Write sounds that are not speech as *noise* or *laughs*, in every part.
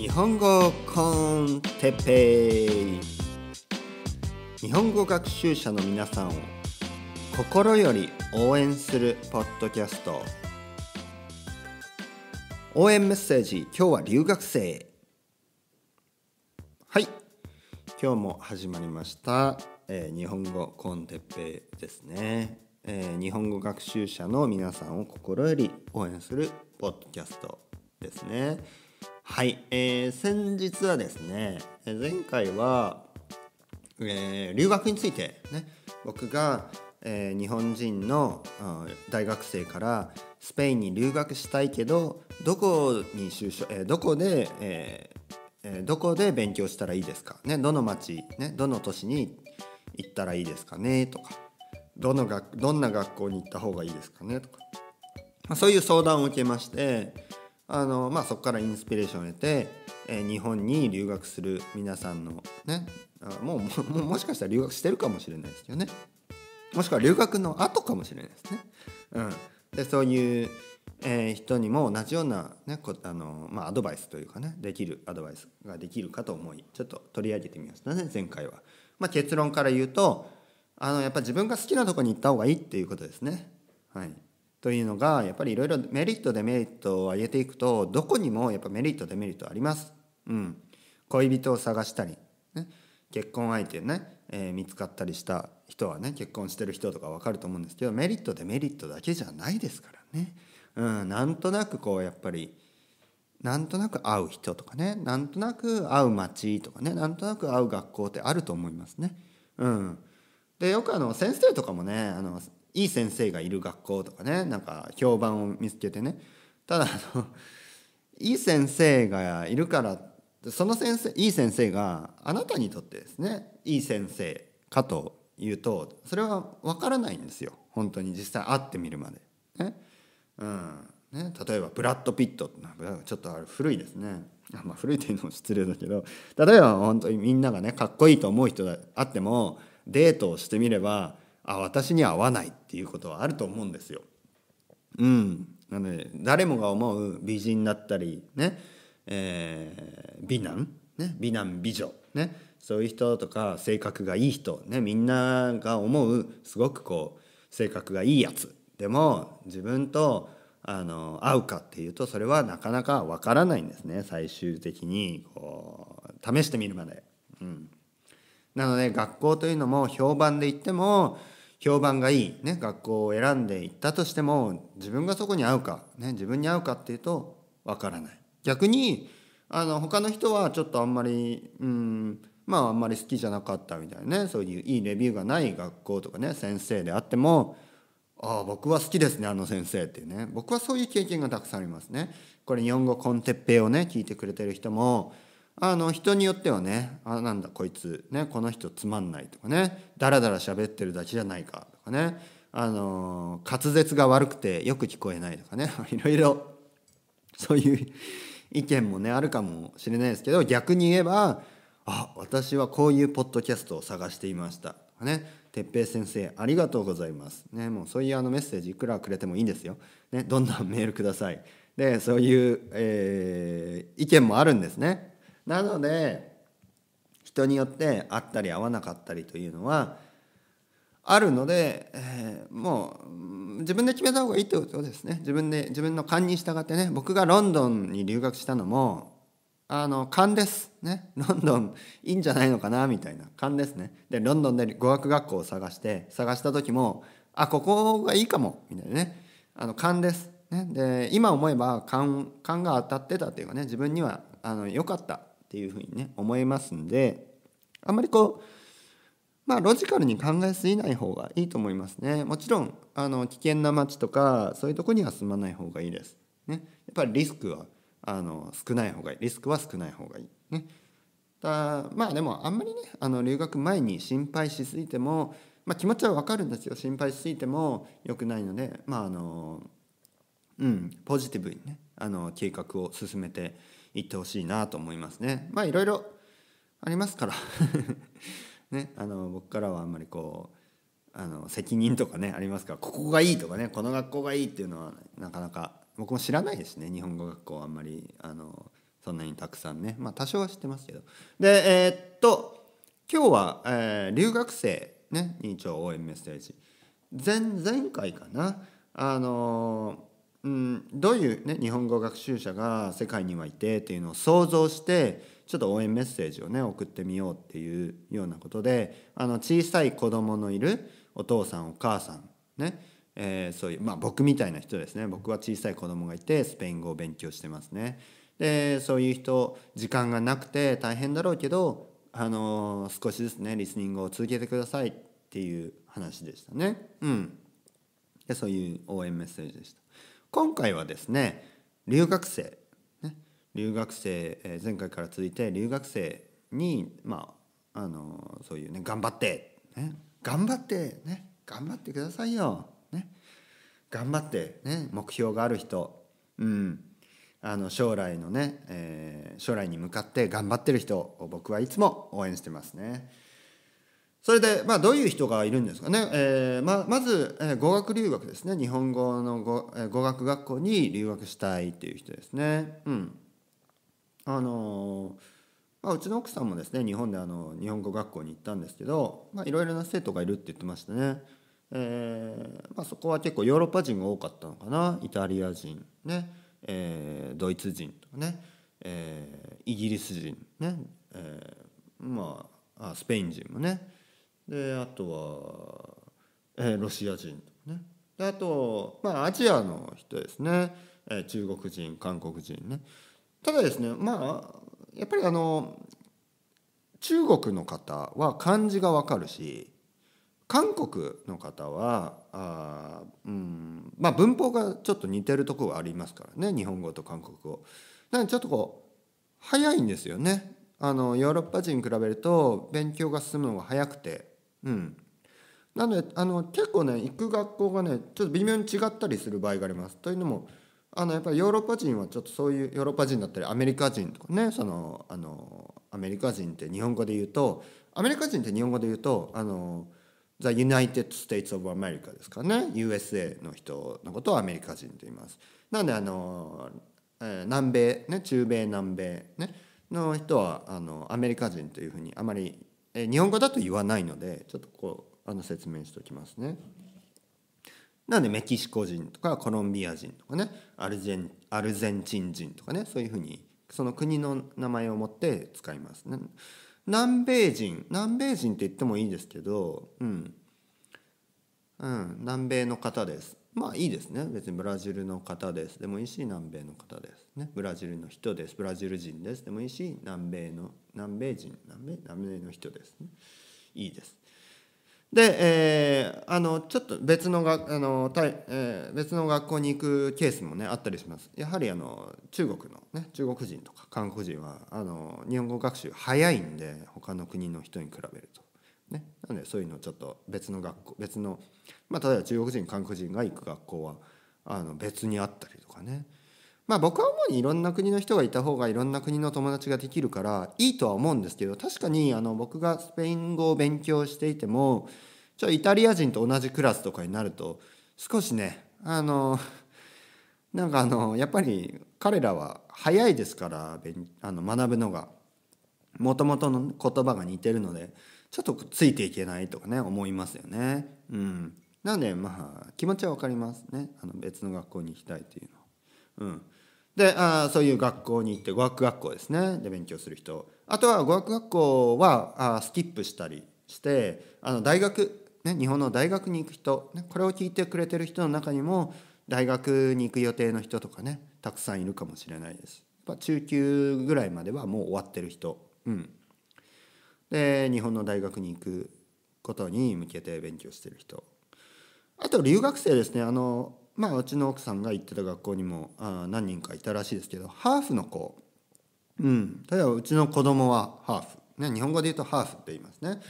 日本語コンテッペイ日本語学習者の皆さんを心より応援するポッドキャスト応援メッセージ今日は留学生はい今日も始まりました、えー、日本語コンテッペイですね、えー、日本語学習者の皆さんを心より応援するポッドキャストですねはい、えー、先日はですね前回は、えー、留学についてね僕が、えー、日本人の大学生からスペインに留学したいけどどこに就職、えー、どこで、えー、どこで勉強したらいいですか、ね、どの町、ね、どの都市に行ったらいいですかねとかどの学どんな学校に行った方がいいですかねとか、まあ、そういう相談を受けまして。あの、まあ、そこからインスピレーションを得て、え日本に留学する皆さんのねもうももしかしたら留学してるかもしれないですよねもしくは留学の後かもしれないですね。うん、でそういう、えー、人にも同じようなね、こあのまあ、アドバイスというかねできるアドバイスができるかと思いちょっと取り上げてみましたね前回は。まあ、結論から言うとあのやっぱ自分が好きなとこに行った方がいいっていうことですね。はいというのがやっぱりいろいろメリットデメリットを挙げていくとどこにもやっぱメリットデメリットあります。うん、恋人を探したり、ね、結婚相手ね、えー、見つかったりした人はね結婚してる人とか分かると思うんですけどメリットデメリットだけじゃないですからね。うん、なんとなくこうやっぱりなんとなく会う人とかねなんとなく会う街とかねなんとなく会う学校ってあると思いますね。うん、でよくあの先生とかもねあのいい先生がいる学校とかねなんか評判を見つけてねただあの *laughs* いい先生がいるからその先生いい先生があなたにとってですねいい先生かというとそれは分からないんですよ本当に実際会ってみるまで。ねうんね、例えばブラッド・ピットちょっとあれ古いですね。まあ、古いというのも失礼だけど例えば本当にみんながねかっこいいと思う人であってもデートをしてみればあ私には合わないっていうことはあると思うんですよ。うん、なので誰もが思う美人だったりね、えー、美男、ね、美男美女、ね、そういう人とか性格がいい人、ね、みんなが思うすごくこう性格がいいやつでも自分とあの合うかっていうとそれはなかなかわからないんですね最終的にこう試してみるまで。うんなので学校というのも評判で言っても評判がいい、ね、学校を選んでいったとしても自分がそこに合うか、ね、自分に合うかっていうとわからない逆にあの他の人はちょっとあんまりうんまああんまり好きじゃなかったみたいなねそういういいレビューがない学校とかね先生であってもああ僕は好きですねあの先生っていうね僕はそういう経験がたくさんありますねこれ日本語コンテッペをね聞いてくれてる人もあの人によってはねあなんだこいつ、ね、この人つまんないとかねダラダラ喋ってるだけじゃないかとかねあの滑舌が悪くてよく聞こえないとかね *laughs* いろいろそういう意見もねあるかもしれないですけど逆に言えばあ私はこういうポッドキャストを探していましたとかね哲平先生ありがとうございますねもうそういうあのメッセージいくらくれてもいいんですよ、ね、どんどんメールくださいでそういう、えー、意見もあるんですねなので人によって会ったり合わなかったりというのはあるので、えー、もう自分で決めた方がいいってことですね自分で自分の勘に従ってね僕がロンドンに留学したのもあの勘ですねロンドンいいんじゃないのかなみたいな勘ですねでロンドンで語学学校を探して探した時もあここがいいかもみたいなねあの勘です、ね、で今思えば勘勘が当たってたっていうかね自分にはあの良かったっていうふうにね思いますんであんまりこうまあロジカルに考えすぎない方がいいと思いますねもちろんあの危険な街とかそういうとこには住まない方がいいです、ね、やっぱりリスクはあの少ない方がいいリスクは少ない方がいいねだまあでもあんまりねあの留学前に心配しすぎても、まあ、気持ちは分かるんですよ心配しすぎても良くないのでまああのうんポジティブにねあの計画を進めて行ってほしいなと思いますね。まあいろいろありますから *laughs* ね、あの僕からはあんまりこうあの責任とかねありますからここがいいとかねこの学校がいいっていうのはなかなか僕も知らないですね日本語学校はあんまりあのそんなにたくさんねまあ多少は知ってますけどでえー、っと今日は、えー、留学生、ね、に一応応援メッセージ前前回かなあのうん、どういう、ね、日本語学習者が世界にはいてっていうのを想像してちょっと応援メッセージをね送ってみようっていうようなことであの小さい子供のいるお父さんお母さんね、えー、そういうまあ僕みたいな人ですね僕は小さい子供がいてスペイン語を勉強してますねでそういう人時間がなくて大変だろうけどあのー、少しですねリスニングを続けてくださいっていう話でしたねうんでそういう応援メッセージでした今回はですね留学生、ね、留学生、え前回から続いて留学生にまああのそういうね頑張って、ね、頑張ってね頑張ってくださいよ、ね、頑張ってね目標がある人、うん、あの将来のね、えー、将来に向かって頑張ってる人を僕はいつも応援してますね。それで、まあ、どういう人がいるんですかね、えーままず、えー、語学留学ですね日本語の語,、えー、語学学校に留学したいっていう人ですねうんあのー、まあ、うちの奥さんもですね日本であの日本語学校に行ったんですけどいろいろな生徒がいるって言ってましたね、えーまあ、そこは結構ヨーロッパ人が多かったのかなイタリア人ね、えー、ドイツ人とかね、えー、イギリス人ね、えー、まあスペイン人もねであとは、えー、ロシア人とかねであと、まあ、アジアの人ですね、えー、中国人韓国人ねただですねまあやっぱりあの中国の方は漢字がわかるし韓国の方はあ、うんまあ、文法がちょっと似てるところがありますからね日本語と韓国語。なのでちょっとこう早いんですよねあのヨーロッパ人に比べると勉強が進むのが早くてうんなのであの結構ね行く学校がねちょっと微妙に違ったりする場合があります。というのもあのやっぱりヨーロッパ人はちょっとそういうヨーロッパ人だったりアメリカ人とかねそのあのアメリカ人って日本語で言うとアメリカ人って日本語で言うとあの The United States of America ですかね USA の人のことをアメリカ人と言います。なんであの南米ね中米南米ねの人はあのアメリカ人というふうにあまりえ日本語だと言わないのでちょっとこうあの説明しておきますね。なのでメキシコ人とかコロンビア人とかねアルゼンアルゼンチン人とかねそういうふうにその国の名前を持って使いますね。南米人南米人って言ってもいいですけど、うん、うん、南米の方です。まあいいですね別にブラジルの方ですでもいいし南米の方ですねブラジルの人ですブラジル人ですでもいいし南米の南米人南米南米の人ですねいいです。で、えー、あのちょっと別のがあの、えー、別の学校に行くケースもねあったりしますやはりあの中国の、ね、中国人とか韓国人はあの日本語学習早いんで他の国の人に比べるとなでそういうのちょっと別の学校別の、まあ、例えば中国人韓国人が行く学校はあの別にあったりとかね。まあ、僕は主にいろんな国の人がいた方がいろんな国の友達ができるからいいとは思うんですけど確かにあの僕がスペイン語を勉強していてもちょイタリア人と同じクラスとかになると少しねあのなんかあのやっぱり彼らは早いですからあの学ぶのがもともとの言葉が似てるのでちょっとついていけないとかね思いますよね。うん、なのでまあ気持ちは分かりますねあの別の学校に行きたいというのは。うん、であそういう学校に行って語学学校ですねで勉強する人あとは語学学校はあスキップしたりしてあの大学、ね、日本の大学に行く人、ね、これを聞いてくれてる人の中にも大学に行く予定の人とかねたくさんいるかもしれないです。中級ぐらいまではもう終わってる人、うん、で日本の大学に行くことに向けて勉強してる人あと留学生ですねあのまあうちの奥さんが行ってた学校にもあ何人かいたらしいですけどハーフの子うん例えばうちの子供はハーフ、ね、日本語で言うとハーフって言いますね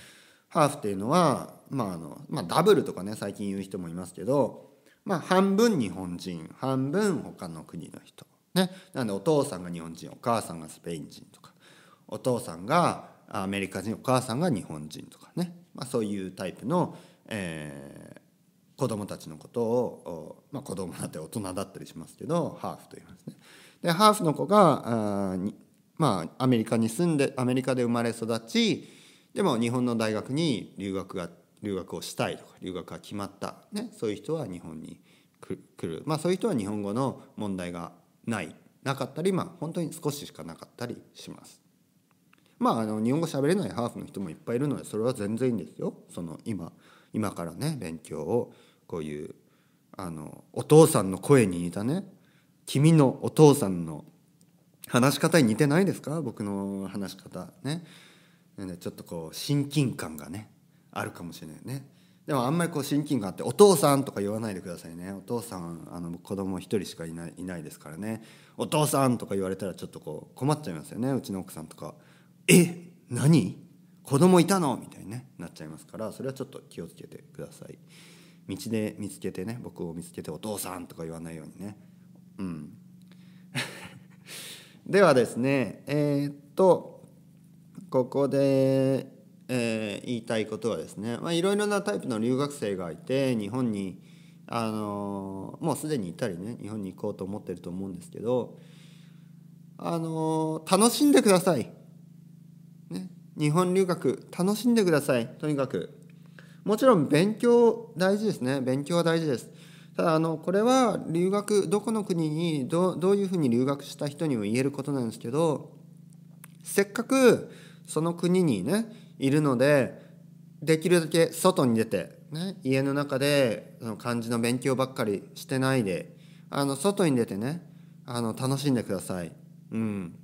ハーフっていうのは、まああのまあ、ダブルとかね最近言う人もいますけど、まあ、半分日本人半分他の国の人ね、なんでお父さんが日本人お母さんがスペイン人とかお父さんがアメリカ人お母さんが日本人とかね、まあ、そういうタイプの、えー、子供たちのことを、まあ、子供だって大人だったりしますけどハーフと言いますね。でハーフの子があまあ、アメリカに住んでアメリカで生まれ育ちでも日本の大学に留学が留学をしたいとか留学が決まった、ね、そういう人は日本に来る、まあ、そういう人は日本語の問題がないなかったり、まあ、本当に少ししかなかったりします。まああの日本語喋れないハーフの人もいっぱいいるのでそれは全然いいんですよその今今からね勉強をこういうあのお父さんの声に似たね君のお父さんの話し方に似てないですか僕の話し方ねちょっとこう親近感がねあるかもしれないねでもあんまりこう親近感あって「お父さん」とか言わないでくださいねお父さんあの子供一人しかいないいないですからね「お父さん」とか言われたらちょっとこう困っちゃいますよねうちの奥さんとかえ何子供いたのみたいに、ね、なっちゃいますからそれはちょっと気をつけてください道で見つけてね僕を見つけて「お父さん」とか言わないようにねうん *laughs* ではですねえー、っとここで、えー、言いたいことはですねいろいろなタイプの留学生がいて日本にあのー、もうすでにいたりね日本に行こうと思ってると思うんですけどあの楽しんでください日本留学楽しんでくださいとにかくもちろん勉強大事ですね勉強は大事ですただあのこれは留学どこの国にどどういうふうに留学した人にも言えることなんですけどせっかくその国にねいるのでできるだけ外に出て、ね、家の中でその漢字の勉強ばっかりしてないであの外に出てねあの楽しんでください。うん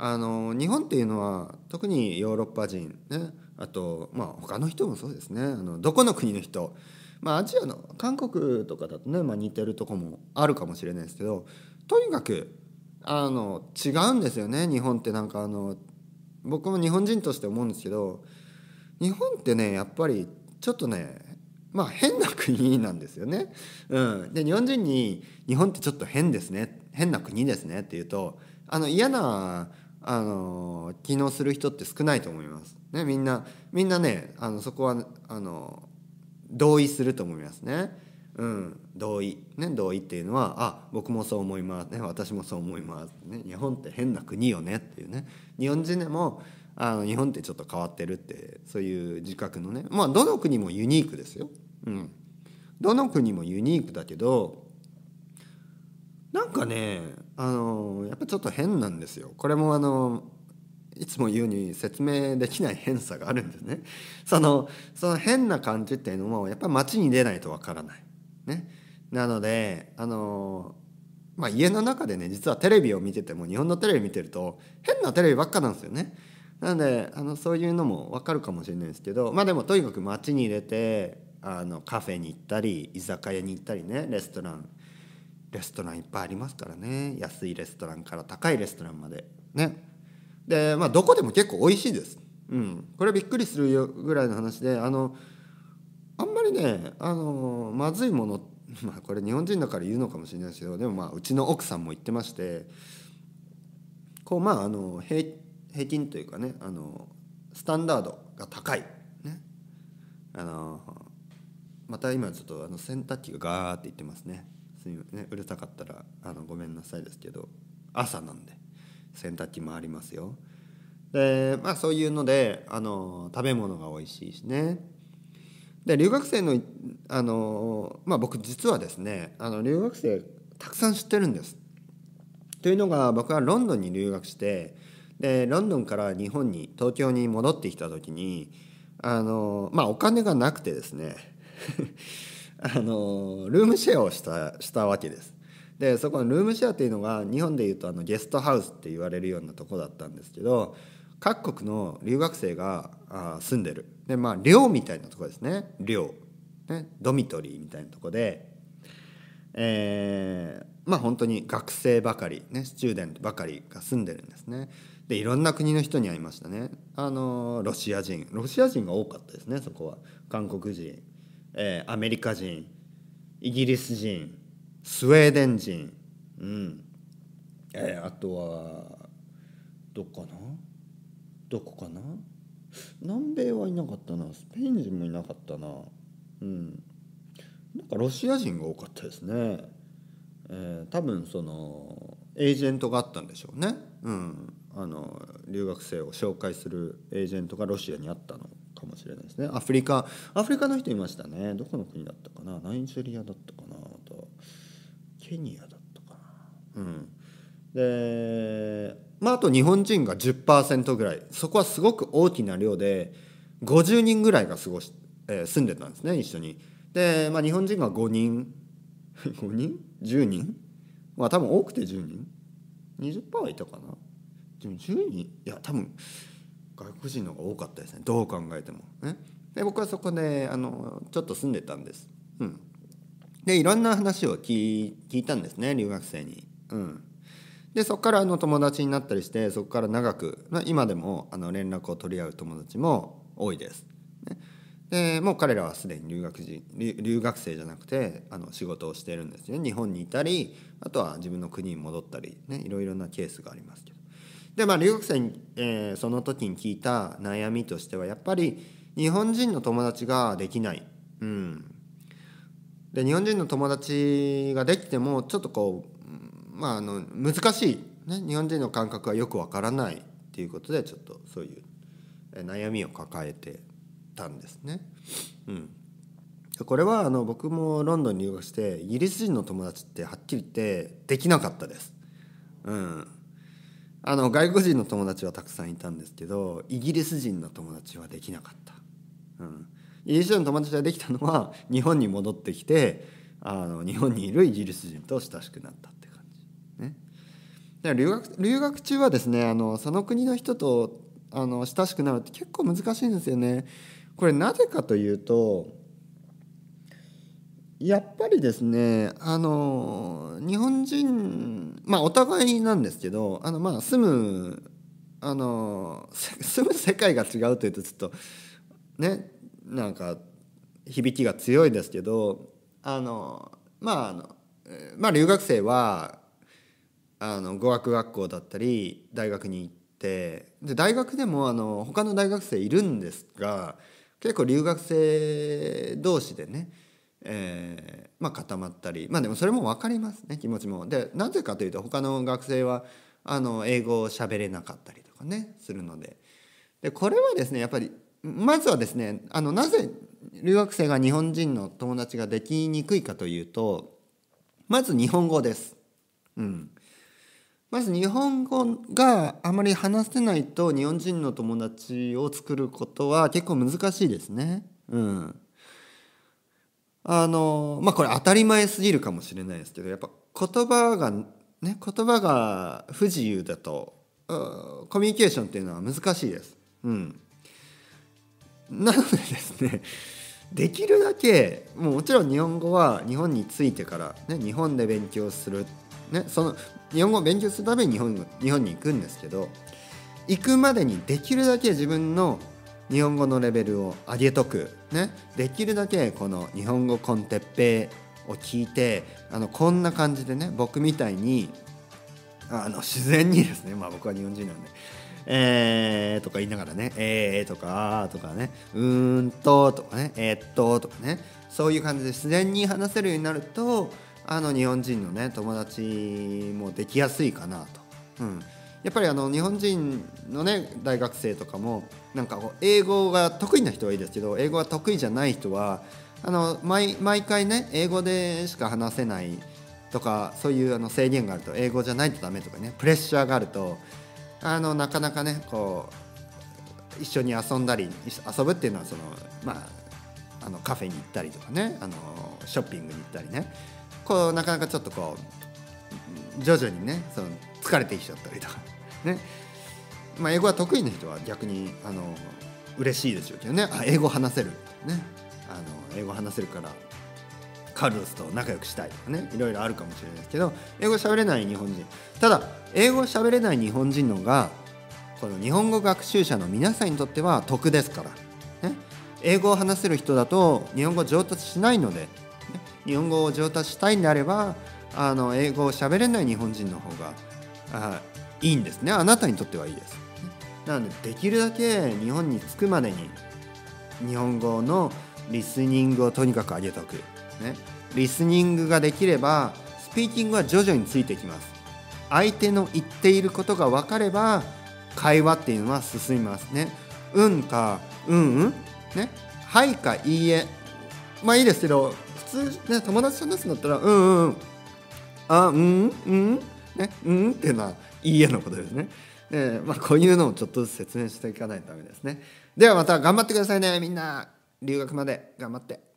あの日本っていうのは特にヨーロッパ人ねあとまあ他の人もそうですねあのどこの国の人まあアジアの韓国とかだとね、まあ、似てるとこもあるかもしれないですけどとにかくあの違うんですよね日本ってなんかあの僕も日本人として思うんですけど日本ってねやっぱりちょっとねまあ変な国なんですよね。うん、で日本人に「日本ってちょっと変ですね変な国ですね」って言うとあの嫌なあの起能する人って少ないと思います。ね、みんなみんなねあのそこはあの同意すると思いますね。うん、同意、ね、同意っていうのは「あ僕もそう思います」ね「私もそう思います」ね「日本って変な国よね」っていうね日本人でもあの日本ってちょっと変わってるってそういう自覚のねまあどの国もユニークですよ。うん、どの国もユニークだけどなんかねあのやっぱちょっと変なんですよこれもあのいつも言うに説明できない変さがあるんですねそのその変な感じっていうのもやっぱ街に出ないとわからないねなのであのまあ、家の中でね実はテレビを見てても日本のテレビ見てると変なテレビばっかなんですよね。なんであのそういうのもわかるかもしれないですけどまあでもとにかく街に入れてあのカフェに行ったり居酒屋に行ったりねレストランレストランいっぱいありますからね安いレストランから高いレストランまでねでまあどこでも結構美味しいです、うん、これびっくりするぐらいの話であのあんまりねあのまずいもの *laughs* まあこれ日本人だから言うのかもしれないですけどでもまあうちの奥さんも言ってましてこうまああの平平均というかねあのスタンダードが高い、ね、あのまた今ちょっとあの洗濯機がガーっていってますね。すみません、うるさかったらあのごめんなさいですけど朝なんで洗濯機もありますよでまあそういうのであの食べ物が美味しいしねで留学生のあの、まあ、僕実はですねあの留学生たくさん知ってるんです。というのが僕はロンドンに留学してでロンドンから日本に東京に戻ってきた時にあの、まあ、お金がなくてですねあのルームシェアをしたしたわけです。でそこのルームシェアっていうのが日本でいうとあのゲストハウスって言われるようなとこだったんですけど各国の留学生があ住んでるでまあ寮みたいなとこですね寮ねドミトリーみたいなとこで、えー、まあ本当に学生ばかりねスチューデントばかりが住んでるんですねでいろんな国の人に会いましたねあのロシア人ロシア人が多かったですねそこは韓国人えー、アメリカ人イギリス人スウェーデン人、うんえー、あとはどっかなどこかな南米はいなかったなスペイン人もいなかったなうんなんかロシア人が多かったですね、えー、多分そのエージェントがあったんでしょうねうんあの留学生を紹介するエージェントがロシアにあったのかもしれないですねアフリカアフリカの人いましたねどこの国だったかなナイジェリアだったかなあとケニアだったかなうんでまああと日本人が10%ぐらいそこはすごく大きな量で50人ぐらいが過ごし、えー、住んでたんですね一緒にで、まあ、日本人が5人5 *laughs* 人 ?10 人まあ多分多くて10人20%はいたかなでも10人いや多分外国人の方が多かったですねどう考えても、ね、で僕はそこであのちょっと住んでたんです、うん、でいろんな話を聞いたんですね留学生に、うん、でそこからあの友達になったりしてそこから長く今でもあの連絡を取り合う友達も多いです、ね、でもう彼らはすでに留学人留学生じゃなくてあの仕事をしてるんですよね日本にいたりあとは自分の国に戻ったりねいろいろなケースがありますけどでまあ留学生に、えー、その時に聞いた悩みとしてはやっぱり日本人の友達ができない。うん、で日本人の友達ができてもちょっとこう、まあ、あの難しい、ね、日本人の感覚はよくわからないっていうことでちょっとそういう悩みを抱えてたんですね。うん、これはあの僕もロンドンに留学してイギリス人の友達ってはっきり言ってできなかったです。うん、あの外国人の友達はたくさんいたんですけどイギリス人の友達はできなかった、うん、イギリス人の友達ができたのは日本に戻ってきてあの日本にいるイギリス人と親しくなったって感じねだから留学留学中はですねあのその国の人とあの親しくなるって結構難しいんですよねこれなぜかというとやっぱりですねあの日本人まあお互いなんですけどあのまあ住むあの *laughs* 住む世界が違うというとちょっとねなんか響きが強いですけどあのまああの、まあ、留学生はあの語学学校だったり大学に行ってで大学でもあの他の大学生いるんですが結構留学生同士でねえー、まあ、固まったりまあでもそれも分かりますね気持ちも。でなぜかというと他の学生はあの英語を喋れなかったりとかねするのででこれはですねやっぱりまずはですねあのなぜ留学生が日本人の友達ができにくいかというとまず日本語です。うん、まず日本語があまり話せないと日本人の友達を作ることは結構難しいですね。うんあのまあこれ当たり前すぎるかもしれないですけどやっぱ言葉がね言葉が不自由だとコミュニケーションっていうのは難しいです。うん、なのでですねできるだけもうもちろん日本語は日本に着いてから、ね、日本で勉強する、ね、その日本語を勉強するために日本日本に行くんですけど行くまでにできるだけ自分の日本語のレベルを上げとく、ね、できるだけこの「日本語コンテッペイ」を聞いてあのこんな感じでね僕みたいにあの自然にですねまあ僕は日本人なんで。えーとか言いながらね、えーとか、とかね、うーんと、とかね、えー、っと、とかね、そういう感じで自然に話せるようになると、あの日本人のね、友達もできやすいかなと。うん。やっぱりあの日本人のね大学生とかもなんか英語が得意な人はいいですけど英語が得意じゃない人はあの毎毎回ね英語でしか話せないとかそういうあの制限があると英語じゃないとダメとかねプレッシャーがあるとあのなかなかねこう一緒に遊んだり遊ぶっていうのはそのまああのカフェに行ったりとかねあのショッピングに行ったりねこうなかなかちょっとこう徐々にねその疲れてきちゃったりとかねまあ、英語は得意な人は逆にあの嬉しいでしょうけどねあ英語話せるねあの英語話せるからカルロスと仲良くしたいとかねいろいろあるかもしれないですけど英語喋れない日本人ただ英語喋れない日本人のがこの日本語学習者の皆さんにとっては得ですから、ね、英語を話せる人だと日本語上達しないので、ね、日本語を上達したいんであればあの英語を喋れない日本人の方があいいんですねあなたにとってはいいです。なのでできるだけ日本に着くまでに日本語のリスニングをとにかく上げておく、ね、リスニングができればスピーキングは徐々についてきます相手の言っていることが分かれば会話っていうのは進みますねうんかうんうんねはいかいいえまあいいですけど普通ね友達と話すんだったらうんうんあうんうんね、うんっていうのは「いいえ」のことですね。でまあ、こういうのをちょっとずつ説明していかないとダメですね。ではまた頑張ってくださいねみんな留学まで頑張って。